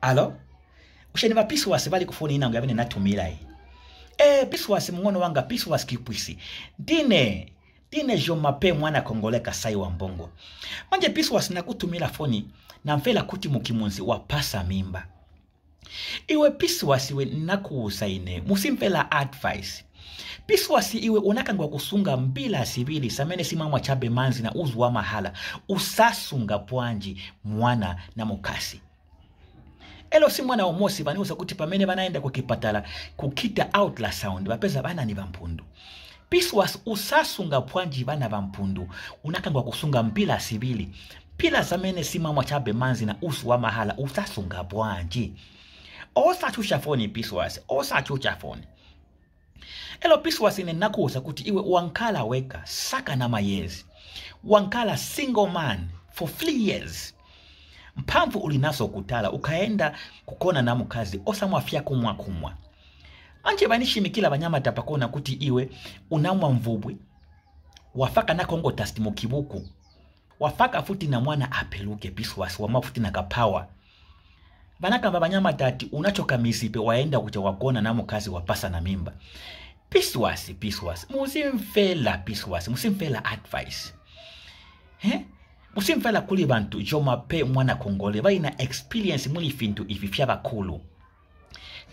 alo usheni mapiswas vali kufuna inango yavene natumilayi e eh, piswas mng'ono wanga piswas kipwisi ndine ndine jomape mwana kongole kasai wa mbongo manje piswas nakutumila foni namvela kuti mukimunzi wapasa mimba iwe piswas iwe nakuusa ine musimvela advice piswasi iwe unakangwa kusunga mbila sivili samene simamwa chabe manzi na uzu wa mahala usasunga pwanji mwana na mukasi elo si mwana womosi vaniuza kuti pamene vanaenda kukipatala kukita outla sound vapeza ni vampundu piswas usasunga pwanji vana vampundu unakangwa kusunga mpila sivili pila zamene simamwa chabe manzi na usu wa mahala usasunga pwanji osachucha foni piswas osachucha foni elo piswas ine nakuwuza kuti iwe wankhala weka saka na mayezi wankhala single man for three years mpamvu ulinaso kutala ukaenda kukona na mukazi osamwa fyakumwa kumwa kumwa anje banishi mikila banyama tapakona kuti iwe unamwa mvubwe wafaka na kongo tasti kibuku wafaka futi na mwana apeluke piswasi wama futi na kapawa banaka vanakamba tati unachoka misipe waenda kucha wakona mukazi wapasa na mimba piswasi piswasi musimfela piswasi musimfela advice musimvela kuli bantu jomape mwana kongole balina experience muli fintu ifi ivi byabakulu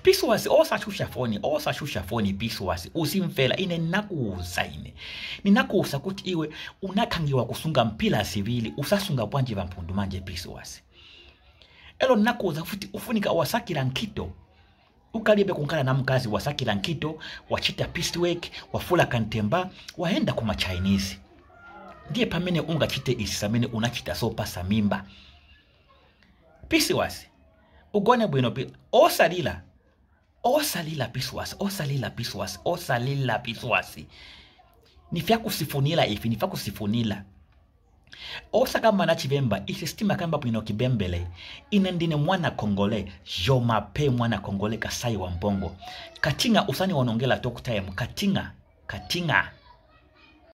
piswasi osashusha foni osashusha foni piswasi usimvela ine nakuuza ine ninakuuza kuti iwe unakhangiwa kusunga mpila sivili usasunga bwanji vampundu manje piswasi elo ninakuuza futi ufunika wasakila nkito ukalibe kunkhala na mkazi wasakila nkito wachita piecework wafula kantemba waenda kuma chinese ndiye pamene ungachite ichi samene unachita sopasa mimba pisiwasi ugone bwino osalira osalira pisiwasi osalira pisiwasi osalira pisiwasi nifyakusifunira ifi nifyakusifunira osakambana chivemba isi sitima kamba bwino kibembele ine ndine mwana kongole jomape mwana kongole kasai wa mbongo katinga usani wanongela talk time katinga katinga